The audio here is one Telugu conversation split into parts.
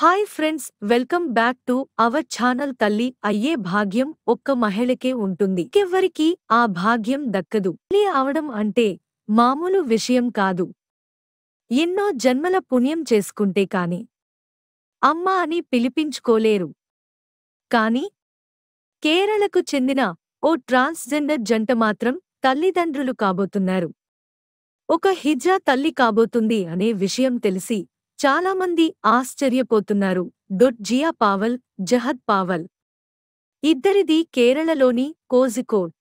hi friends welcome back to our channel తల్లి అయ్యే భాగ్యం ఒక్క మహిళకే ఉంటుంది ఎవరికి ఆ భాగ్యం దక్కదు తల్లి అవడం అంటే మామూలు విషయం కాదు ఎన్నో జన్మల పుణ్యం చేసుకుంటే కాని అమ్మ అని పిలిపించుకోలేరు కాని కేరళకు చెందిన ఓ ట్రాన్స్జెండర్ జంట మాత్రం తల్లిదండ్రులు కాబోతున్నారు ఒక హిజ్రా తల్లి కాబోతుంది అనే విషయం తెలిసి చాలామంది ఆశ్చర్యపోతున్నారు డొట్ జియా పావల్ జహద్ పావల్ ఇద్దరిది కేరళలోని కోజికోడ్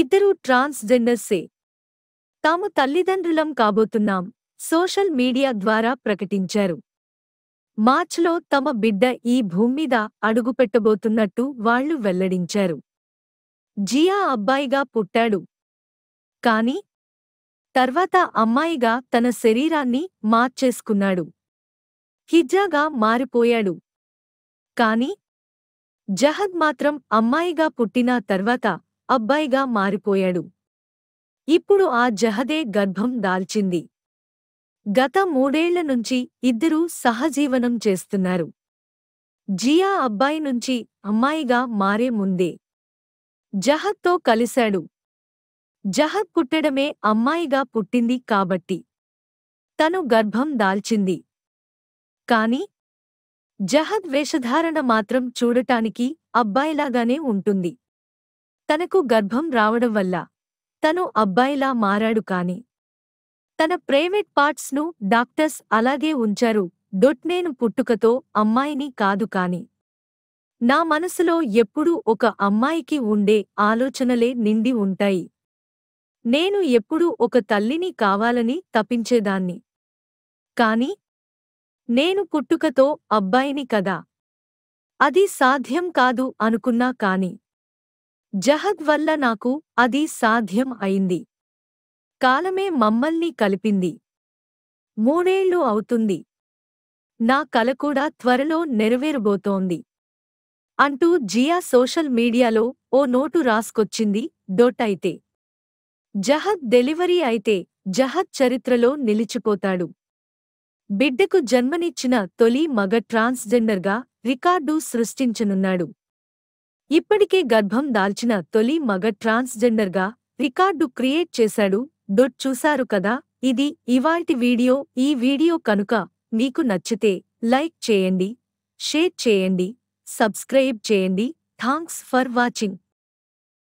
ఇద్దరూ ట్రాన్స్జెండర్సే తాము తల్లిదండ్రులం కాబోతున్నాం సోషల్ మీడియా ద్వారా ప్రకటించారు మార్చ్లో తమ బిడ్డ ఈ భూమ్మీద అడుగుపెట్టబోతున్నట్టు వాళ్లు వెల్లడించారు జియా అబ్బాయిగా పుట్టాడు కాని తర్వాత అమ్మాయిగా తన శరీరాన్ని మార్చేసుకున్నాడు హిజ్జాగా మారిపోయాడు కాని జహద్ మాత్రం అమ్మాయిగా పుట్టిన తర్వాత అబ్బాయిగా మారిపోయాడు ఇప్పుడు ఆ జహదే గర్భం దాల్చింది గత మూడేళ్ల నుంచి ఇద్దరూ సహజీవనం చేస్తున్నారు జియా అబ్బాయి నుంచి అమ్మాయిగా మారే ముందే జహద్తో కలిశాడు జహద్ పుట్టడమే అమ్మాయిగా పుట్టింది కాబట్టి తను గర్భం దాల్చింది కాని జహద్ వేషధారణ మాత్రం చూడటానికి అబ్బాయిలాగానే ఉంటుంది తనకు గర్భం రావడం వల్ల తను అబ్బాయిలా మారాడు కాని తన ప్రైవేట్ పార్ట్స్ ను డాక్టర్స్ అలాగే ఉంచారు డొట్నేను పుట్టుకతో అమ్మాయిని కాదు కాని నా మనసులో ఎప్పుడూ ఒక అమ్మాయికి ఉండే ఆలోచనలే నిండి ఉంటాయి నేను ఎప్పుడూ ఒక తల్లిని కావాలని తపించేదాన్ని కాని నేను పుట్టుకతో అబ్బాయిని కదా అది సాధ్యం కాదు అనుకున్నా కాని జహద్ వల్ల నాకు అది సాధ్యం అయింది కాలమే మమ్మల్ని కలిపింది మూడేళ్లు అవుతుంది నా కల కూడా త్వరలో నెరవేరబోతోంది అంటూ జియా సోషల్ మీడియాలో ఓ నోటు రాసుకొచ్చింది డొట్ అయితే జహద్ డెలివరీ అయితే జహద్ చరిత్రలో నిలిచిపోతాడు బిడ్డకు జన్మనిచ్చిన తొలి మగ ట్రాన్స్జెండర్గా రికార్డు సృష్టించనున్నాడు ఇప్పటికే గర్భం దాల్చిన తొలి మగ ట్రాన్స్జెండర్గా రికార్డు క్రియేట్ చేశాడు డొట్ చూశారు కదా ఇది ఇవాల్టి వీడియో ఈ వీడియో కనుక మీకు నచ్చితే లైక్ చేయండి షేర్ చేయండి సబ్స్క్రైబ్ చేయండి థాంక్స్ ఫర్ వాచింగ్